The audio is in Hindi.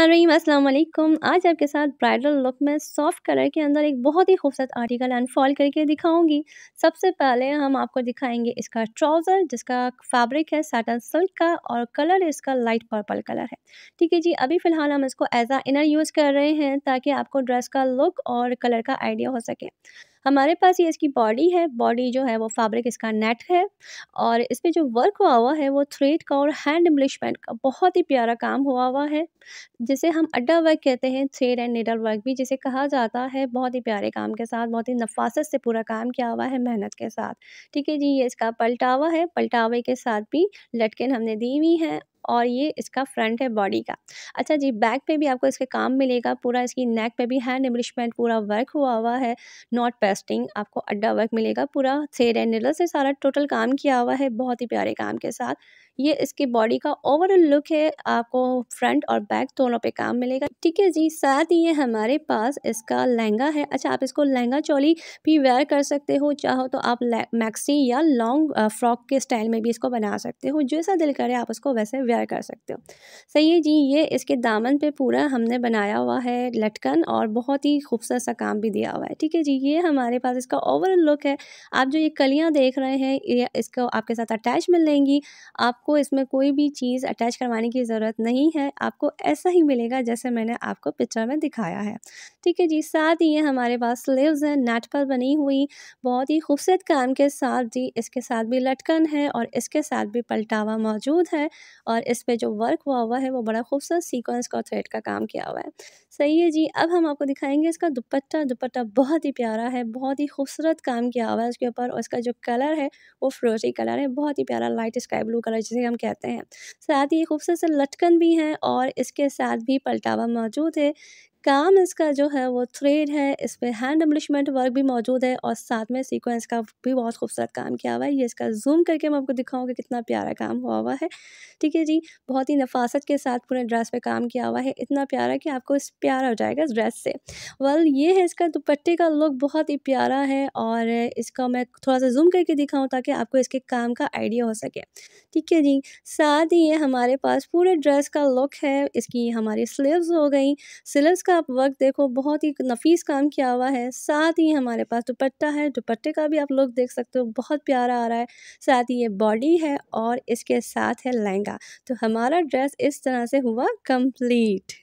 अस्सलाम वालेकुम आज आपके साथ ब्राइडल लुक में सॉफ्ट कलर के अंदर एक बहुत ही खूबसूरत आर्टिकल अनफॉल करके दिखाऊंगी सबसे पहले हम आपको दिखाएंगे इसका ट्राउज़र जिसका फैब्रिक है साटन सिल्क का और कलर इसका लाइट पर्पल कलर है ठीक है जी अभी फ़िलहाल हम इसको एज आ इनर यूज़ कर रहे हैं ताकि आपको ड्रेस का लुक और कलर का आइडिया हो सके हमारे पास ये इसकी बॉडी है बॉडी जो है वो फैब्रिक इसका नेट है और इस पर जो वर्क हुआ हुआ है वो थ्रेड का और हैंड एम्बलिशमेंट का बहुत ही प्यारा काम हुआ हुआ है जिसे हम अड्डा वर्क कहते हैं थ्रेड एंड निडल वर्क भी जिसे कहा जाता है बहुत ही प्यारे काम के साथ बहुत ही नफासत से पूरा काम किया हुआ है मेहनत के साथ ठीक है जी ये इसका पलटावा है पलटावे के साथ भी लटकन हमने दी हुई है और ये इसका फ्रंट है बॉडी का अच्छा जी बैक पे भी आपको इसके काम मिलेगा पूरा इसकी नेक पे भी हैंड एम्ब्लिशमेंट पूरा वर्क हुआ हुआ है नॉट पेस्टिंग आपको अड्डा वर्क मिलेगा पूरा सेड एंड निलर से सारा टोटल काम किया हुआ है बहुत ही प्यारे काम के साथ ये इसकी बॉडी का ओवरऑल लुक है आपको फ्रंट और बैक दोनों पे काम मिलेगा ठीक है जी साथ ही ये हमारे पास इसका लहंगा है अच्छा आप इसको लहंगा चोली भी वेयर कर सकते हो चाहो तो आप मैक्सी या लॉन्ग फ्रॉक के स्टाइल में भी इसको बना सकते हो जैसा दिल करे आप उसको वैसे वेयर तैयार कर सकते हो सही है जी ये इसके दामन पे पूरा हमने बनाया हुआ है लटकन और बहुत ही खूबसूरत सा काम भी दिया हुआ है ठीक है जी ये हमारे पास इसका ओवरऑल लुक है आप जो ये कलियाँ देख रहे हैं ये इसको आपके साथ अटैच मिल लेंगी आपको इसमें कोई भी चीज़ अटैच करवाने की ज़रूरत नहीं है आपको ऐसा ही मिलेगा जैसे मैंने आपको पिक्चर में दिखाया है ठीक है जी साथ ही ये हमारे पास स्लीव्स हैं नेट पर बनी हुई बहुत ही खूबसूरत काम के साथ जी इसके साथ भी लटकन है और इसके साथ भी पलटावा मौजूद है और और इस पर जो वर्क हुआ हुआ है वो बड़ा खूबसूरत सीक्वेंस का थ्रेड का काम किया हुआ है सही है जी अब हम आपको दिखाएंगे इसका दुपट्टा दुपट्टा बहुत ही प्यारा है बहुत ही खूबसूरत काम किया हुआ है उसके ऊपर और इसका जो कलर है वो फ्रोजी कलर है बहुत ही प्यारा लाइट स्काई ब्लू कलर जिसे हम कहते हैं साथ ही खूबसूरत से लटकन भी है और इसके साथ भी पलटावा मौजूद है काम इसका जो है वो थ्रेड है इस पर हैंड एम्बलिशमेंट वर्क भी मौजूद है और साथ में सीक्वेंस का भी बहुत खूबसूरत काम किया हुआ है ये इसका जूम करके मैं आपको दिखाऊंगा कितना प्यारा काम हुआ हुआ है ठीक है जी बहुत ही नफासत के साथ पूरे ड्रेस पे काम किया हुआ है इतना प्यारा कि आपको इस प्यारा हो जाएगा इस ड्रेस से वल ये है इसका दुपट्टे का लुक बहुत ही प्यारा है और इसका मैं थोड़ा सा जूम करके दिखाऊँ ताकि आपको इसके काम का आइडिया हो सके ठीक है जी साथ ही ये हमारे पास पूरे ड्रेस का लुक है इसकी हमारी स्लीव्स हो गई स्लीव्स का आप वर्क देखो बहुत ही नफीस काम किया हुआ है साथ ही हमारे पास दुपट्टा है दुपट्टे का भी आप लुक देख सकते हो बहुत प्यारा आ रहा है साथ ही ये बॉडी है और इसके साथ है लहंगा मिला तो हमारा ड्रेस इस तरह से हुआ कंप्लीट